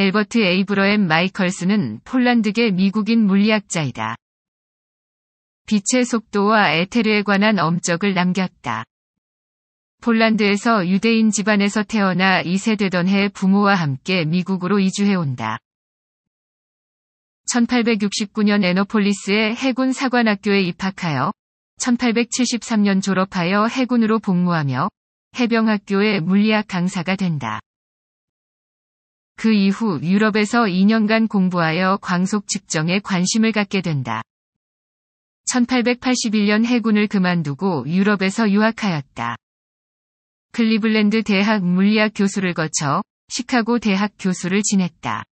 엘버트 에이브러엠 마이컬스는 폴란드계 미국인 물리학자이다. 빛의 속도와 에테르에 관한 엄적을 남겼다. 폴란드에서 유대인 집안에서 태어나 2세되던 해 부모와 함께 미국으로 이주해온다. 1869년 에너폴리스의 해군 사관학교에 입학하여 1873년 졸업하여 해군으로 복무하며 해병학교의 물리학 강사가 된다. 그 이후 유럽에서 2년간 공부하여 광속 측정에 관심을 갖게 된다. 1881년 해군을 그만두고 유럽에서 유학하였다. 클리블랜드 대학 물리학 교수를 거쳐 시카고 대학 교수를 지냈다.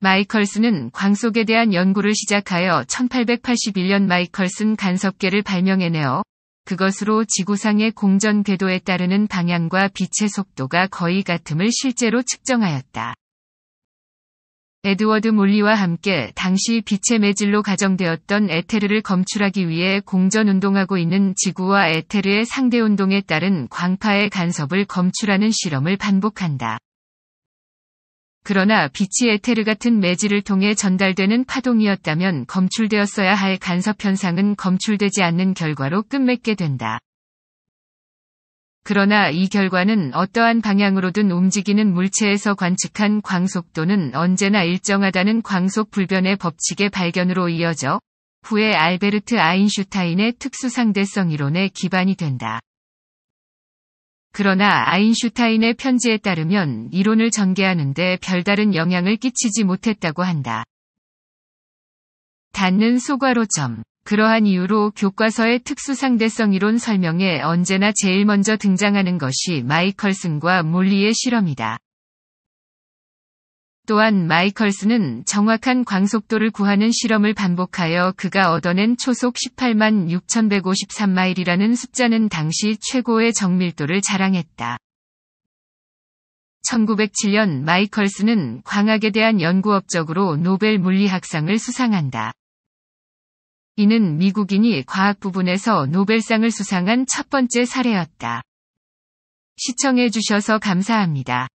마이컬슨은 광속에 대한 연구를 시작하여 1881년 마이컬슨 간섭계를 발명해내어 그것으로 지구상의 공전 궤도에 따르는 방향과 빛의 속도가 거의 같음을 실제로 측정하였다. 에드워드 몰리와 함께 당시 빛의 매질로 가정되었던 에테르를 검출하기 위해 공전 운동하고 있는 지구와 에테르의 상대 운동에 따른 광파의 간섭을 검출하는 실험을 반복한다. 그러나 빛이 에테르 같은 매질을 통해 전달되는 파동이었다면 검출되었어야 할 간섭 현상은 검출되지 않는 결과로 끝맺게 된다. 그러나 이 결과는 어떠한 방향으로든 움직이는 물체에서 관측한 광속도는 언제나 일정하다는 광속 불변의 법칙의 발견으로 이어져 후에 알베르트 아인슈타인의 특수상대성 이론에 기반이 된다. 그러나 아인슈타인의 편지에 따르면 이론을 전개하는데 별다른 영향을 끼치지 못했다고 한다. 닿는 소괄호점. 그러한 이유로 교과서의 특수상대성 이론 설명에 언제나 제일 먼저 등장하는 것이 마이컬슨과 몰리의 실험이다. 또한 마이컬스는 정확한 광속도를 구하는 실험을 반복하여 그가 얻어낸 초속 18만 6153마일이라는 숫자는 당시 최고의 정밀도를 자랑했다. 1907년 마이컬스는 광학에 대한 연구업적으로 노벨 물리학상을 수상한다. 이는 미국인이 과학 부분에서 노벨상을 수상한 첫 번째 사례였다. 시청해주셔서 감사합니다.